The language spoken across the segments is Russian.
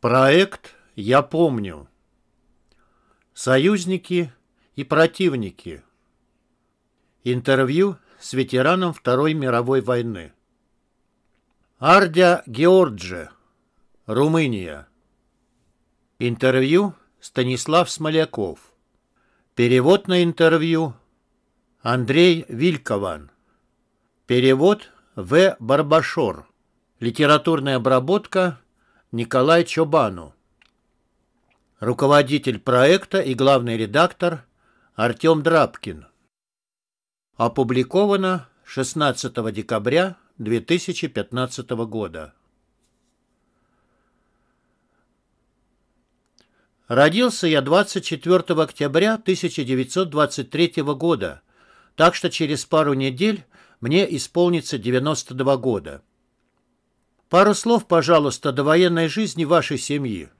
Проект «Я помню». Союзники и противники. Интервью с ветераном Второй мировой войны. Ардя Геордже, Румыния. Интервью Станислав Смоляков. Перевод на интервью Андрей Вилькован. Перевод В. Барбашор. Литературная обработка – Николай Чобану. Руководитель проекта и главный редактор Артем Драбкин. Опубликовано 16 декабря 2015 года. Родился я 24 октября 1923 года, так что через пару недель мне исполнится 92 года. Пару слов, пожалуйста, до военной жизни вашей семьи.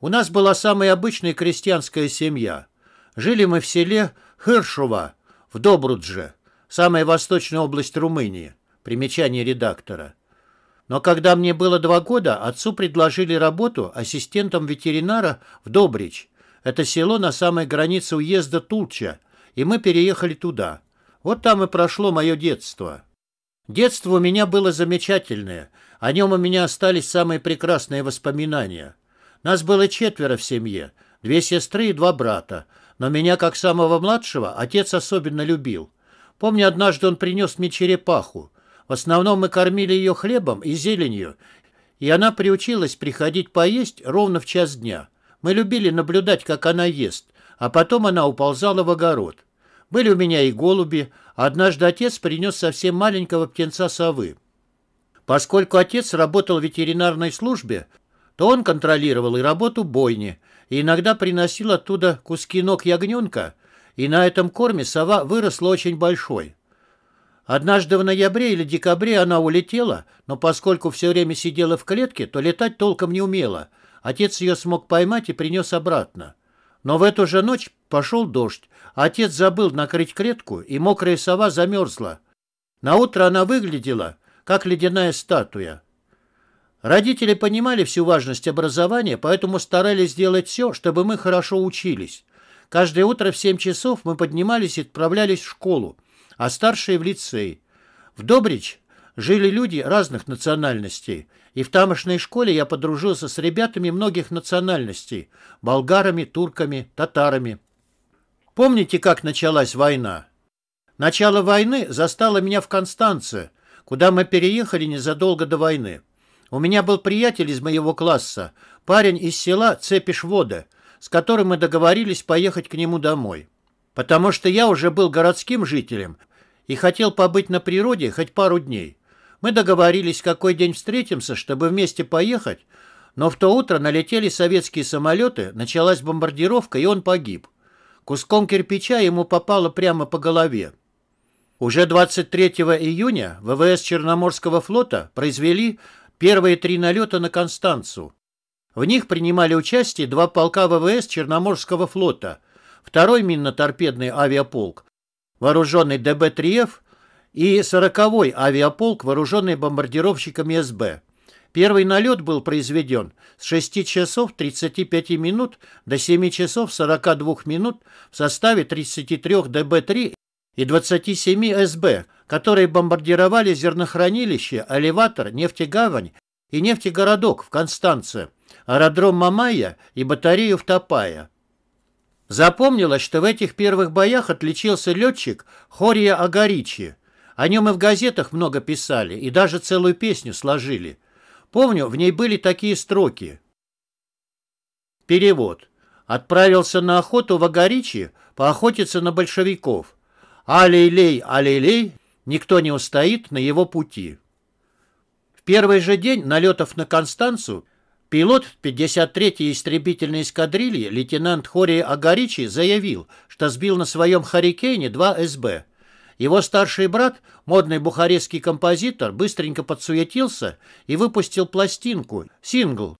У нас была самая обычная крестьянская семья. Жили мы в селе Хершува в Добрудже, самая восточная область Румынии. Примечание редактора. Но когда мне было два года, отцу предложили работу ассистентом ветеринара в Добрич. Это село на самой границе уезда Тулча, и мы переехали туда. Вот там и прошло мое детство. Детство у меня было замечательное, о нем у меня остались самые прекрасные воспоминания. Нас было четверо в семье, две сестры и два брата, но меня, как самого младшего, отец особенно любил. Помню, однажды он принес мне черепаху. В основном мы кормили ее хлебом и зеленью, и она приучилась приходить поесть ровно в час дня. Мы любили наблюдать, как она ест, а потом она уползала в огород. Были у меня и голуби. Однажды отец принес совсем маленького птенца совы. Поскольку отец работал в ветеринарной службе, то он контролировал и работу бойни, и иногда приносил оттуда куски ног ягненка, и на этом корме сова выросла очень большой. Однажды в ноябре или декабре она улетела, но поскольку все время сидела в клетке, то летать толком не умела. Отец ее смог поймать и принес обратно. Но в эту же ночь пошел дождь, Отец забыл накрыть клетку, и мокрая сова замерзла. Наутро она выглядела, как ледяная статуя. Родители понимали всю важность образования, поэтому старались сделать все, чтобы мы хорошо учились. Каждое утро в 7 часов мы поднимались и отправлялись в школу, а старшие в лицей. В Добрич жили люди разных национальностей, и в тамошней школе я подружился с ребятами многих национальностей – болгарами, турками, татарами. Помните, как началась война? Начало войны застало меня в Констанце, куда мы переехали незадолго до войны. У меня был приятель из моего класса, парень из села Цепишвода, с которым мы договорились поехать к нему домой. Потому что я уже был городским жителем и хотел побыть на природе хоть пару дней. Мы договорились, какой день встретимся, чтобы вместе поехать, но в то утро налетели советские самолеты, началась бомбардировка, и он погиб. Куском кирпича ему попало прямо по голове. Уже 23 июня ВВС Черноморского флота произвели первые три налета на Констанцу. В них принимали участие два полка ВВС Черноморского флота, второй минно-торпедный авиаполк, вооруженный ДБ-3Ф, и 40-й авиаполк, вооруженный бомбардировщиками СБ. Первый налет был произведен с 6 часов 35 минут до 7 часов 42 минут в составе 33 ДБ-3 и 27 СБ, которые бомбардировали зернохранилище, элеватор, нефтегавань и нефтегородок в Констанце, аэродром Мамая и батарею в Топае. Запомнилось, что в этих первых боях отличился летчик Хория Агаричи. О нем и в газетах много писали, и даже целую песню сложили – Помню, в ней были такие строки. Перевод. Отправился на охоту в Агаричи поохотиться на большевиков. Алей-лей, алей-лей, никто не устоит на его пути. В первый же день налетов на Констанцу Пилот 53-й истребительной эскадрильи лейтенант Хория Агаричи заявил, что сбил на своем «Харрикейне» два СБ – его старший брат, модный бухарестский композитор, быстренько подсуетился и выпустил пластинку, сингл,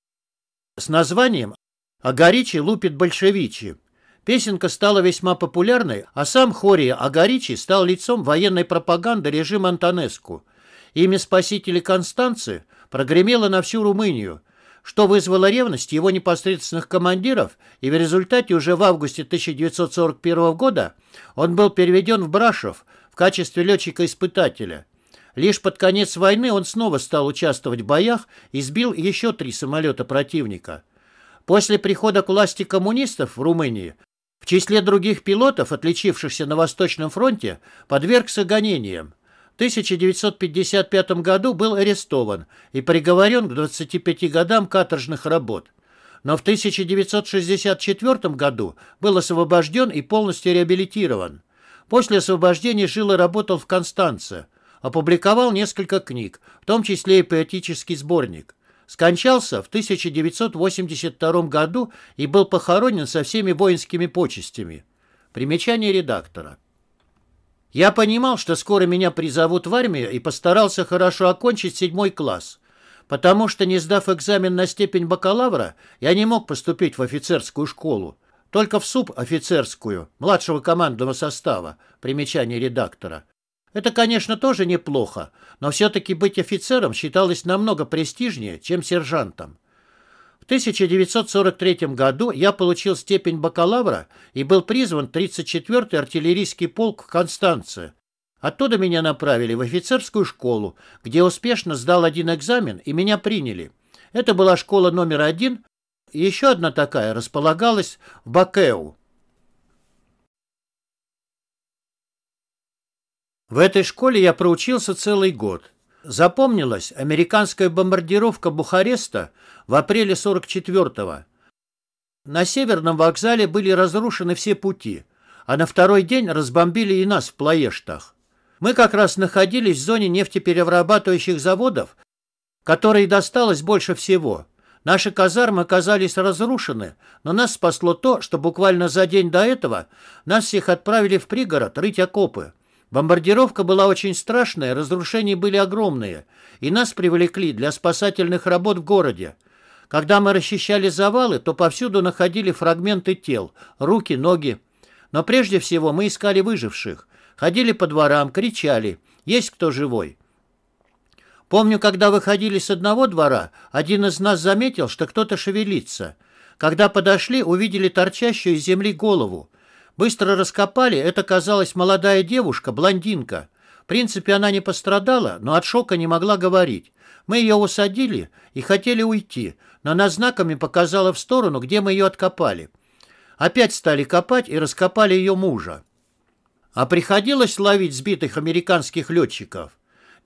с названием «А горичи лупит большевичи». Песенка стала весьма популярной, а сам Хория Агаричи стал лицом военной пропаганды режима Антонеску. Имя спасителя Констанцы прогремело на всю Румынию, что вызвало ревность его непосредственных командиров, и в результате уже в августе 1941 года он был переведен в Брашов – качестве летчика-испытателя. Лишь под конец войны он снова стал участвовать в боях и сбил еще три самолета противника. После прихода к власти коммунистов в Румынии в числе других пилотов, отличившихся на Восточном фронте, подвергся гонениям. В 1955 году был арестован и приговорен к 25 годам каторжных работ но в 1964 году был освобожден и полностью реабилитирован. После освобождения жил и работал в Констанце. Опубликовал несколько книг, в том числе и поэтический сборник. Скончался в 1982 году и был похоронен со всеми воинскими почестями. Примечание редактора. Я понимал, что скоро меня призовут в армию и постарался хорошо окончить седьмой класс, потому что, не сдав экзамен на степень бакалавра, я не мог поступить в офицерскую школу. Только в суп офицерскую, младшего командного состава, примечание редактора. Это, конечно, тоже неплохо, но все-таки быть офицером считалось намного престижнее, чем сержантом. В 1943 году я получил степень бакалавра и был призван 34-й артиллерийский полк в Констанции. Оттуда меня направили в офицерскую школу, где успешно сдал один экзамен и меня приняли. Это была школа номер один еще одна такая располагалась в Бакеу. В этой школе я проучился целый год. Запомнилась американская бомбардировка Бухареста в апреле 44-го. На северном вокзале были разрушены все пути, а на второй день разбомбили и нас в Плоештах. Мы как раз находились в зоне нефтеперерабатывающих заводов, которой досталось больше всего – Наши казармы оказались разрушены, но нас спасло то, что буквально за день до этого нас всех отправили в пригород рыть окопы. Бомбардировка была очень страшная, разрушения были огромные, и нас привлекли для спасательных работ в городе. Когда мы расчищали завалы, то повсюду находили фрагменты тел, руки, ноги. Но прежде всего мы искали выживших. Ходили по дворам, кричали «Есть кто живой?». Помню, когда выходили с одного двора, один из нас заметил, что кто-то шевелится. Когда подошли, увидели торчащую из земли голову. Быстро раскопали, это казалась молодая девушка, блондинка. В принципе, она не пострадала, но от шока не могла говорить. Мы ее усадили и хотели уйти, но она знаками показала в сторону, где мы ее откопали. Опять стали копать и раскопали ее мужа. А приходилось ловить сбитых американских летчиков?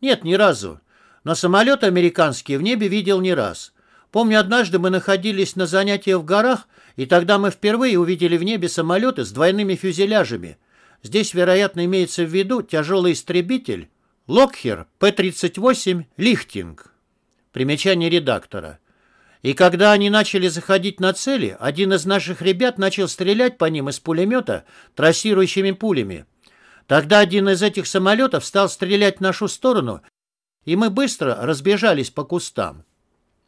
Нет, ни разу но самолеты американские в небе видел не раз. Помню, однажды мы находились на занятии в горах, и тогда мы впервые увидели в небе самолеты с двойными фюзеляжами. Здесь, вероятно, имеется в виду тяжелый истребитель Локхер П-38 «Лихтинг». Примечание редактора. И когда они начали заходить на цели, один из наших ребят начал стрелять по ним из пулемета трассирующими пулями. Тогда один из этих самолетов стал стрелять в нашу сторону и мы быстро разбежались по кустам.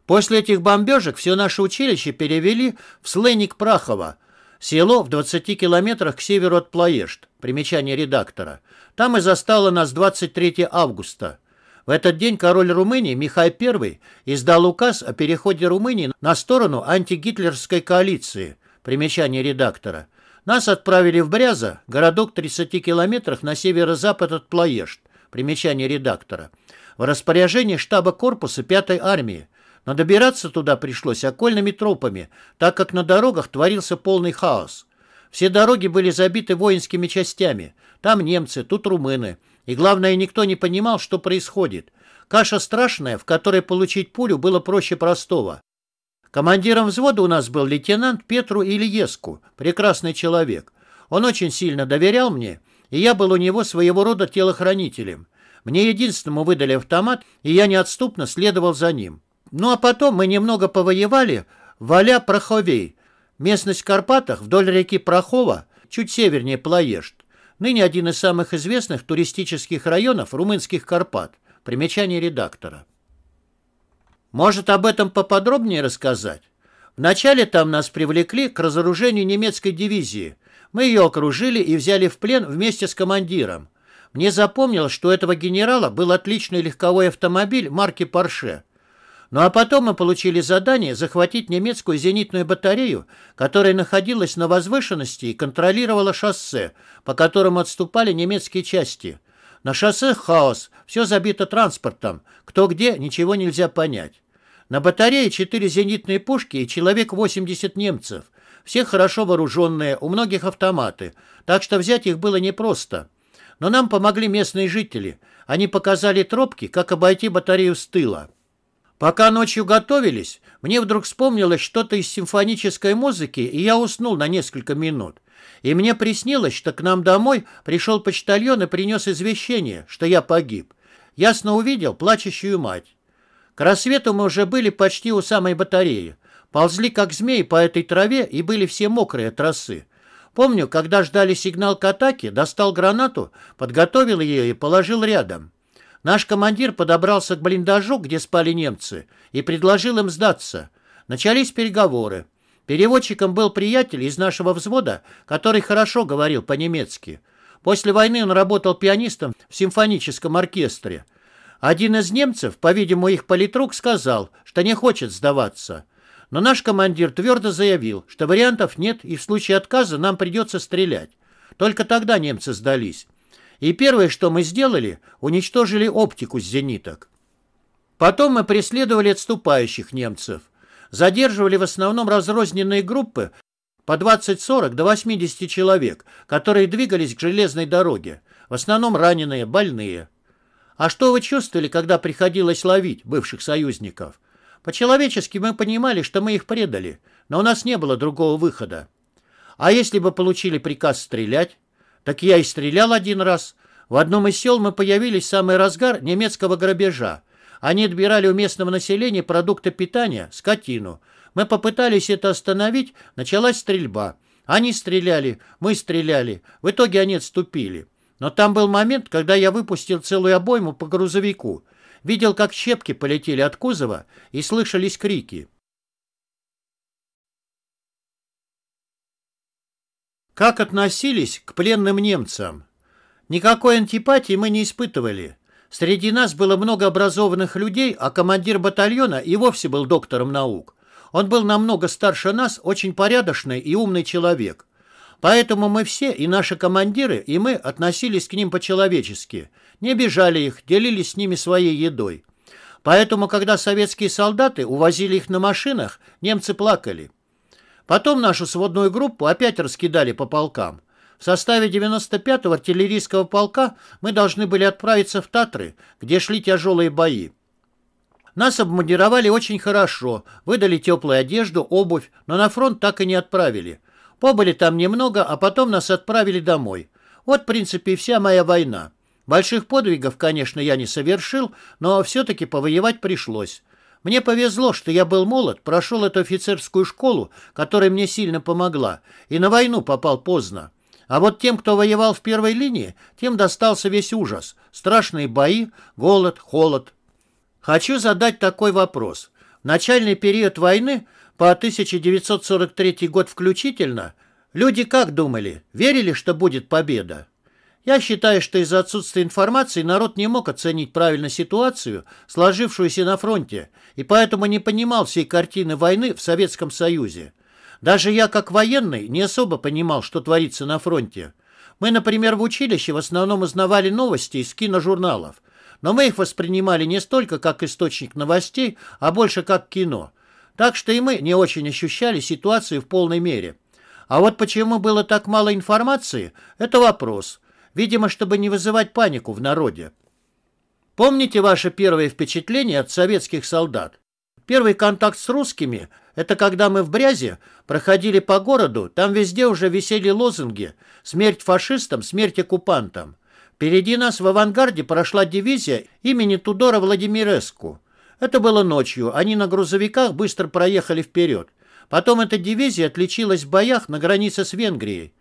После этих бомбежек все наше училище перевели в Слэник Прахова, село в 20 километрах к северу от Плоешт, примечание редактора. Там и застало нас 23 августа. В этот день король Румынии Михай I издал указ о переходе Румынии на сторону антигитлерской коалиции, примечание редактора. Нас отправили в Бряза, городок в 30 километрах на северо-запад от Плоешт, примечание редактора в распоряжении штаба корпуса 5-й армии. Но добираться туда пришлось окольными тропами, так как на дорогах творился полный хаос. Все дороги были забиты воинскими частями. Там немцы, тут румыны. И главное, никто не понимал, что происходит. Каша страшная, в которой получить пулю было проще простого. Командиром взвода у нас был лейтенант Петру Ильеску, прекрасный человек. Он очень сильно доверял мне, и я был у него своего рода телохранителем. Мне единственному выдали автомат, и я неотступно следовал за ним. Ну а потом мы немного повоевали в Аля Проховей, местность в Карпатах вдоль реки Прохова, чуть севернее Плоешт, ныне один из самых известных туристических районов румынских Карпат. Примечание редактора. Может, об этом поподробнее рассказать? Вначале там нас привлекли к разоружению немецкой дивизии. Мы ее окружили и взяли в плен вместе с командиром. Мне запомнилось, что у этого генерала был отличный легковой автомобиль марки «Порше». Ну а потом мы получили задание захватить немецкую зенитную батарею, которая находилась на возвышенности и контролировала шоссе, по которому отступали немецкие части. На шоссе хаос, все забито транспортом, кто где, ничего нельзя понять. На батарее четыре зенитные пушки и человек 80 немцев. Все хорошо вооруженные, у многих автоматы, так что взять их было непросто. Но нам помогли местные жители. Они показали тропки, как обойти батарею с тыла. Пока ночью готовились, мне вдруг вспомнилось что-то из симфонической музыки, и я уснул на несколько минут. И мне приснилось, что к нам домой пришел почтальон и принес извещение, что я погиб. Ясно увидел плачущую мать. К рассвету мы уже были почти у самой батареи. Ползли, как змеи, по этой траве и были все мокрые от росы. Помню, когда ждали сигнал к атаке, достал гранату, подготовил ее и положил рядом. Наш командир подобрался к блиндажу, где спали немцы, и предложил им сдаться. Начались переговоры. Переводчиком был приятель из нашего взвода, который хорошо говорил по-немецки. После войны он работал пианистом в симфоническом оркестре. Один из немцев, по-видимому, их политрук, сказал, что не хочет сдаваться. Но наш командир твердо заявил, что вариантов нет и в случае отказа нам придется стрелять. Только тогда немцы сдались. И первое, что мы сделали, уничтожили оптику с зениток. Потом мы преследовали отступающих немцев. Задерживали в основном разрозненные группы по 20-40 до 80 человек, которые двигались к железной дороге. В основном раненые, больные. А что вы чувствовали, когда приходилось ловить бывших союзников? По-человечески мы понимали, что мы их предали, но у нас не было другого выхода. А если бы получили приказ стрелять? Так я и стрелял один раз. В одном из сел мы появились в самый разгар немецкого грабежа. Они отбирали у местного населения продукты питания, скотину. Мы попытались это остановить, началась стрельба. Они стреляли, мы стреляли. В итоге они отступили. Но там был момент, когда я выпустил целую обойму по грузовику. Видел, как щепки полетели от кузова, и слышались крики. Как относились к пленным немцам? Никакой антипатии мы не испытывали. Среди нас было много образованных людей, а командир батальона и вовсе был доктором наук. Он был намного старше нас, очень порядочный и умный человек. Поэтому мы все, и наши командиры, и мы относились к ним по-человечески. Не обижали их, делились с ними своей едой. Поэтому, когда советские солдаты увозили их на машинах, немцы плакали. Потом нашу сводную группу опять раскидали по полкам. В составе 95-го артиллерийского полка мы должны были отправиться в Татры, где шли тяжелые бои. Нас обмундировали очень хорошо, выдали теплую одежду, обувь, но на фронт так и не отправили. Побыли там немного, а потом нас отправили домой. Вот, в принципе, и вся моя война. Больших подвигов, конечно, я не совершил, но все-таки повоевать пришлось. Мне повезло, что я был молод, прошел эту офицерскую школу, которая мне сильно помогла, и на войну попал поздно. А вот тем, кто воевал в первой линии, тем достался весь ужас. Страшные бои, голод, холод. Хочу задать такой вопрос. В начальный период войны по 1943 год включительно, люди как думали? Верили, что будет победа? Я считаю, что из-за отсутствия информации народ не мог оценить правильно ситуацию, сложившуюся на фронте, и поэтому не понимал всей картины войны в Советском Союзе. Даже я, как военный, не особо понимал, что творится на фронте. Мы, например, в училище в основном узнавали новости из киножурналов, но мы их воспринимали не столько как источник новостей, а больше как кино – так что и мы не очень ощущали ситуацию в полной мере. А вот почему было так мало информации – это вопрос. Видимо, чтобы не вызывать панику в народе. Помните ваше первое впечатление от советских солдат? Первый контакт с русскими – это когда мы в Брязе проходили по городу, там везде уже висели лозунги «Смерть фашистам, смерть оккупантам». Впереди нас в авангарде прошла дивизия имени Тудора Владимиреску. Это было ночью. Они на грузовиках быстро проехали вперед. Потом эта дивизия отличилась в боях на границе с Венгрией.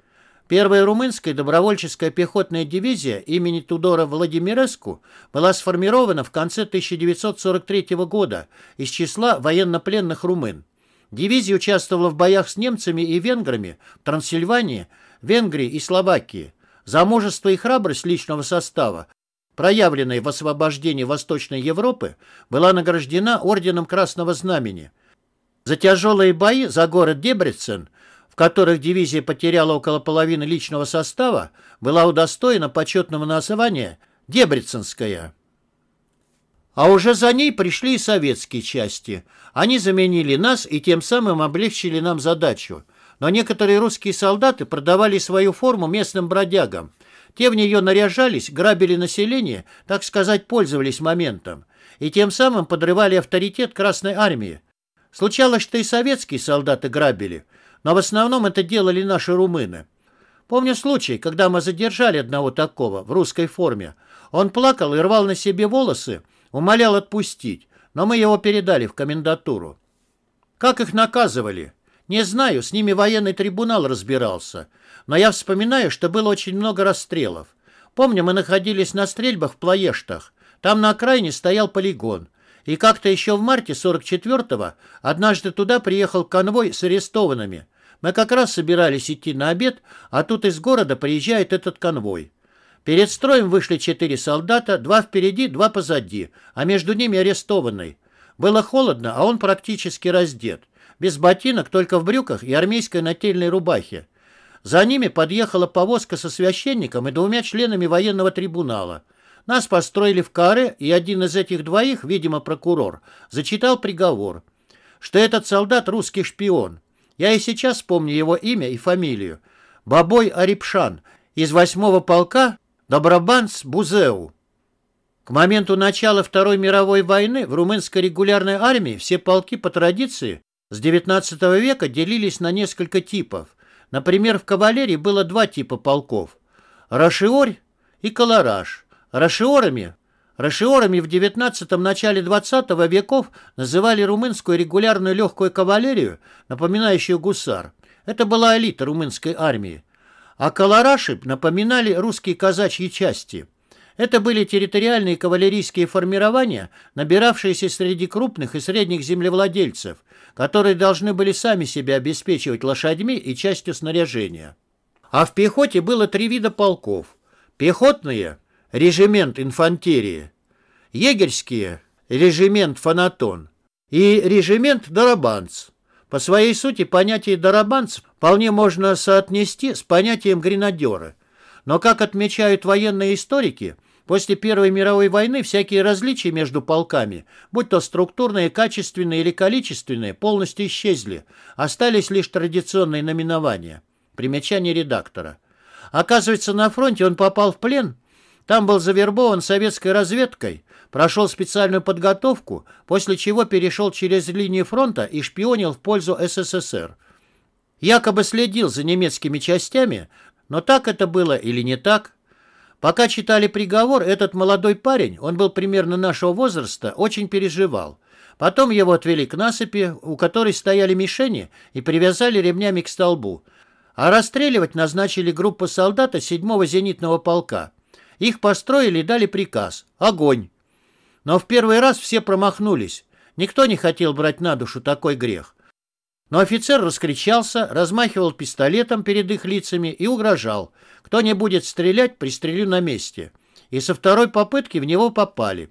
Первая румынская добровольческая пехотная дивизия имени Тудора Владимиреску была сформирована в конце 1943 года из числа военнопленных румын. Дивизия участвовала в боях с немцами и венграми в Трансильвании, Венгрии и Словакии. За мужество и храбрость личного состава проявленной в освобождении Восточной Европы, была награждена Орденом Красного Знамени. За тяжелые бои за город Дебрецен, в которых дивизия потеряла около половины личного состава, была удостоена почетного названия «Дебреценская». А уже за ней пришли и советские части. Они заменили нас и тем самым облегчили нам задачу. Но некоторые русские солдаты продавали свою форму местным бродягам – те в нее наряжались, грабили население, так сказать, пользовались моментом, и тем самым подрывали авторитет Красной Армии. Случалось, что и советские солдаты грабили, но в основном это делали наши румыны. Помню случай, когда мы задержали одного такого в русской форме. Он плакал и рвал на себе волосы, умолял отпустить, но мы его передали в комендатуру. Как их наказывали? Не знаю, с ними военный трибунал разбирался – но я вспоминаю, что было очень много расстрелов. Помню, мы находились на стрельбах в Плоештах. Там на окраине стоял полигон. И как-то еще в марте 44-го однажды туда приехал конвой с арестованными. Мы как раз собирались идти на обед, а тут из города приезжает этот конвой. Перед строем вышли четыре солдата, два впереди, два позади, а между ними арестованный. Было холодно, а он практически раздет. Без ботинок, только в брюках и армейской нательной рубахе. За ними подъехала повозка со священником и двумя членами военного трибунала. Нас построили в каре, и один из этих двоих, видимо, прокурор, зачитал приговор, что этот солдат русский шпион. Я и сейчас помню его имя и фамилию. Бабой Арипшан из восьмого полка Добробанс Бузеу. К моменту начала Второй мировой войны в румынской регулярной армии все полки по традиции с XIX века делились на несколько типов. Например, в кавалерии было два типа полков – Рашиорь и колораж. Рашиорами Рашиорами в XIX – начале XX веков называли румынскую регулярную легкую кавалерию, напоминающую гусар. Это была элита румынской армии. А калараши напоминали русские казачьи части – это были территориальные кавалерийские формирования, набиравшиеся среди крупных и средних землевладельцев, которые должны были сами себя обеспечивать лошадьми и частью снаряжения. А в пехоте было три вида полков. Пехотные – режимент инфантерии, егерские – режимент фанатон и режимент дарабанц. По своей сути понятие дарабанц вполне можно соотнести с понятием гренадера – но, как отмечают военные историки, После Первой мировой войны всякие различия между полками, будь то структурные, качественные или количественные, полностью исчезли. Остались лишь традиционные номинования. Примечание редактора. Оказывается, на фронте он попал в плен. Там был завербован советской разведкой, прошел специальную подготовку, после чего перешел через линию фронта и шпионил в пользу СССР. Якобы следил за немецкими частями, но так это было или не так, Пока читали приговор, этот молодой парень, он был примерно нашего возраста, очень переживал. Потом его отвели к насыпи, у которой стояли мишени, и привязали ремнями к столбу. А расстреливать назначили группу солдата 7-го зенитного полка. Их построили и дали приказ «Огонь!». Но в первый раз все промахнулись. Никто не хотел брать на душу такой грех. Но офицер раскричался, размахивал пистолетом перед их лицами и угрожал. Кто не будет стрелять, пристрелю на месте. И со второй попытки в него попали.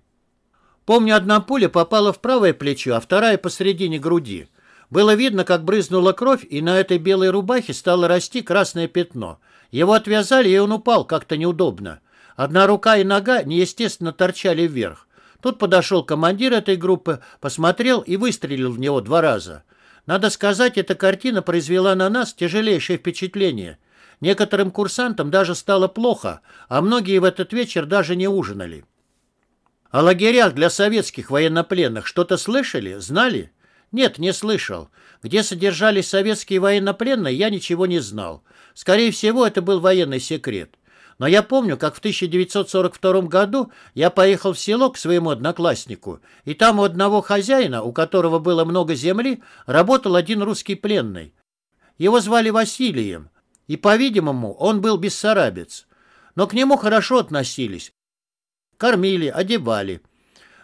Помню, одна пуля попала в правое плечо, а вторая посередине груди. Было видно, как брызнула кровь, и на этой белой рубахе стало расти красное пятно. Его отвязали, и он упал как-то неудобно. Одна рука и нога неестественно торчали вверх. Тут подошел командир этой группы, посмотрел и выстрелил в него два раза. Надо сказать, эта картина произвела на нас тяжелейшее впечатление. Некоторым курсантам даже стало плохо, а многие в этот вечер даже не ужинали. О лагерях для советских военнопленных что-то слышали, знали? Нет, не слышал. Где содержались советские военнопленные, я ничего не знал. Скорее всего, это был военный секрет. Но я помню, как в 1942 году я поехал в село к своему однокласснику, и там у одного хозяина, у которого было много земли, работал один русский пленный. Его звали Василием, и, по-видимому, он был бессарабец. Но к нему хорошо относились. Кормили, одевали.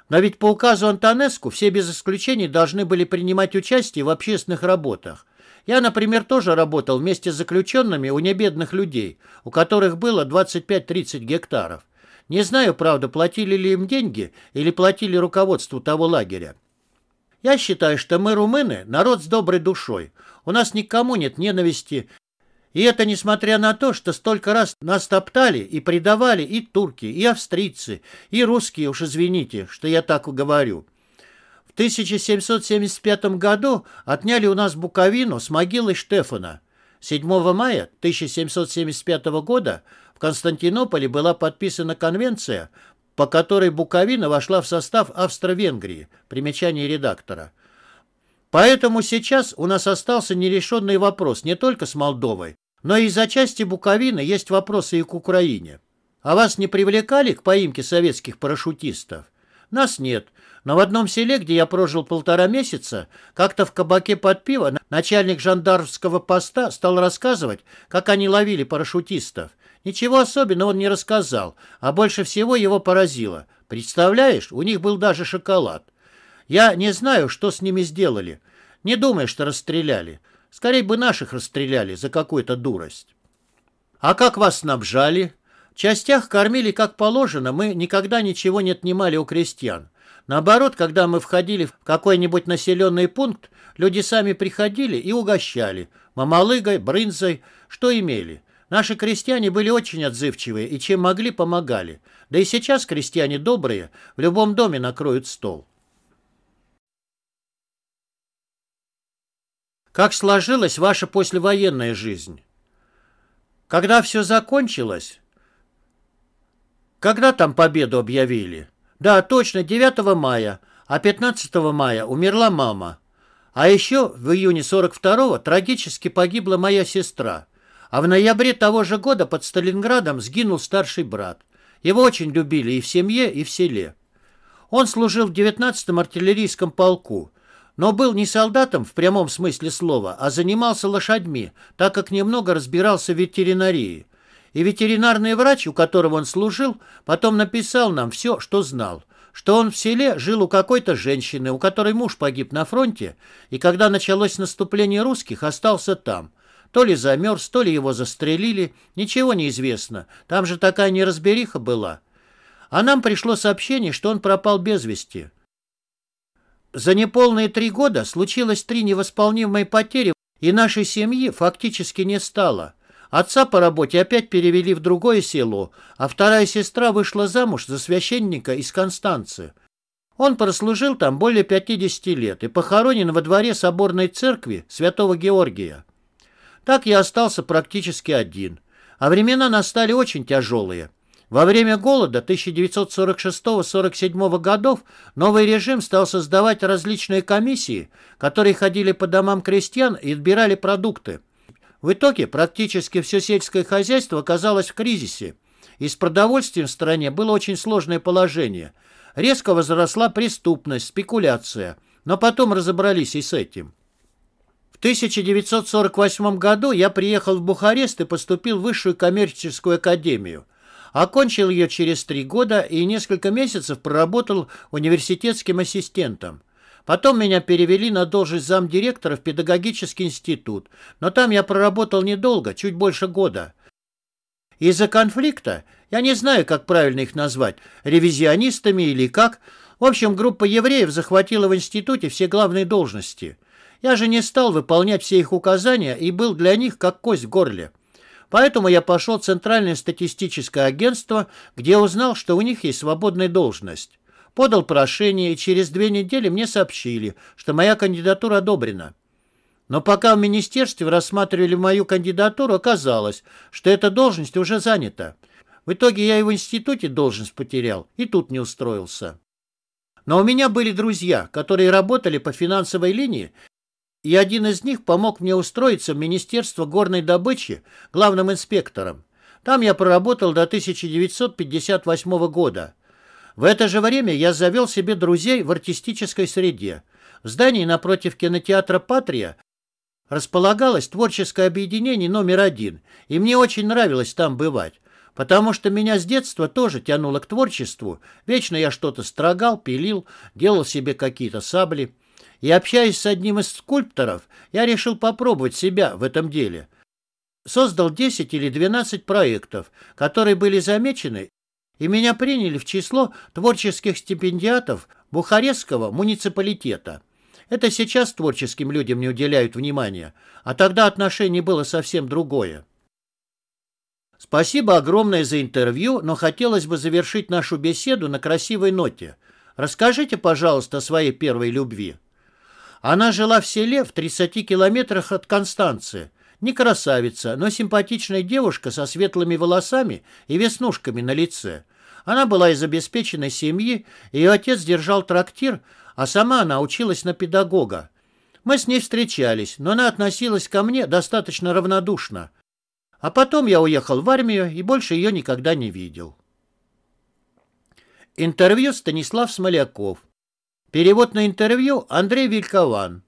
Но ведь по указу Антонеску все без исключения должны были принимать участие в общественных работах. Я, например, тоже работал вместе с заключенными у небедных людей, у которых было 25-30 гектаров. Не знаю, правда, платили ли им деньги или платили руководству того лагеря. Я считаю, что мы, румыны, народ с доброй душой. У нас никому нет ненависти. И это несмотря на то, что столько раз нас топтали и предавали и турки, и австрийцы, и русские, уж извините, что я так говорю. 1775 году отняли у нас Буковину с могилы Штефана. 7 мая 1775 года в Константинополе была подписана конвенция, по которой Буковина вошла в состав Австро-Венгрии. Примечание редактора. Поэтому сейчас у нас остался нерешенный вопрос не только с Молдовой, но и за части Буковины есть вопросы и к Украине. А вас не привлекали к поимке советских парашютистов? Нас нет. Но в одном селе, где я прожил полтора месяца, как-то в кабаке под пиво начальник жандармского поста стал рассказывать, как они ловили парашютистов. Ничего особенного он не рассказал, а больше всего его поразило. Представляешь, у них был даже шоколад. Я не знаю, что с ними сделали. Не думаю, что расстреляли. Скорее бы наших расстреляли за какую-то дурость. А как вас снабжали? В частях кормили как положено, мы никогда ничего не отнимали у крестьян. Наоборот, когда мы входили в какой-нибудь населенный пункт, люди сами приходили и угощали мамалыгой, брынзой, что имели. Наши крестьяне были очень отзывчивые и чем могли, помогали. Да и сейчас крестьяне добрые, в любом доме накроют стол. Как сложилась ваша послевоенная жизнь? Когда все закончилось? Когда там победу объявили? Да, точно, 9 мая, а 15 мая умерла мама. А еще в июне 42-го трагически погибла моя сестра. А в ноябре того же года под Сталинградом сгинул старший брат. Его очень любили и в семье, и в селе. Он служил в 19-м артиллерийском полку, но был не солдатом в прямом смысле слова, а занимался лошадьми, так как немного разбирался в ветеринарии. И ветеринарный врач, у которого он служил, потом написал нам все, что знал что он в селе жил у какой-то женщины, у которой муж погиб на фронте, и когда началось наступление русских, остался там. То ли замерз, то ли его застрелили, ничего не известно, там же такая неразбериха была. А нам пришло сообщение, что он пропал без вести. За неполные три года случилось три невосполнимые потери, и нашей семьи фактически не стало. Отца по работе опять перевели в другое село, а вторая сестра вышла замуж за священника из Констанции. Он прослужил там более 50 лет и похоронен во дворе соборной церкви святого Георгия. Так я остался практически один. А времена настали очень тяжелые. Во время голода 1946-47 годов новый режим стал создавать различные комиссии, которые ходили по домам крестьян и отбирали продукты. В итоге практически все сельское хозяйство оказалось в кризисе, и с продовольствием в стране было очень сложное положение. Резко возросла преступность, спекуляция, но потом разобрались и с этим. В 1948 году я приехал в Бухарест и поступил в Высшую коммерческую академию. Окончил ее через три года и несколько месяцев проработал университетским ассистентом. Потом меня перевели на должность замдиректора в педагогический институт, но там я проработал недолго, чуть больше года. Из-за конфликта, я не знаю, как правильно их назвать, ревизионистами или как, в общем, группа евреев захватила в институте все главные должности. Я же не стал выполнять все их указания и был для них как кость в горле. Поэтому я пошел в Центральное статистическое агентство, где узнал, что у них есть свободная должность. Подал прошение, и через две недели мне сообщили, что моя кандидатура одобрена. Но пока в министерстве рассматривали мою кандидатуру, оказалось, что эта должность уже занята. В итоге я и в институте должность потерял, и тут не устроился. Но у меня были друзья, которые работали по финансовой линии, и один из них помог мне устроиться в Министерство горной добычи главным инспектором. Там я проработал до 1958 года. В это же время я завел себе друзей в артистической среде. В здании напротив кинотеатра «Патрия» располагалось творческое объединение номер один, и мне очень нравилось там бывать, потому что меня с детства тоже тянуло к творчеству, вечно я что-то строгал, пилил, делал себе какие-то сабли. И общаясь с одним из скульпторов, я решил попробовать себя в этом деле. Создал 10 или 12 проектов, которые были замечены и меня приняли в число творческих стипендиатов Бухарестского муниципалитета. Это сейчас творческим людям не уделяют внимания, а тогда отношение было совсем другое. Спасибо огромное за интервью, но хотелось бы завершить нашу беседу на красивой ноте. Расскажите, пожалуйста, о своей первой любви. Она жила в селе в 30 километрах от Констанции – не красавица, но симпатичная девушка со светлыми волосами и веснушками на лице. Она была из обеспеченной семьи, ее отец держал трактир, а сама она училась на педагога. Мы с ней встречались, но она относилась ко мне достаточно равнодушно. А потом я уехал в армию и больше ее никогда не видел. Интервью Станислав Смоляков. Перевод на интервью Андрей Вилькован.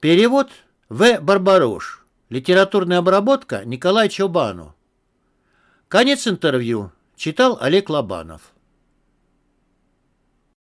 Перевод В. Барбарош. Литературная обработка Николай Чобану. Конец интервью. Читал Олег Лобанов.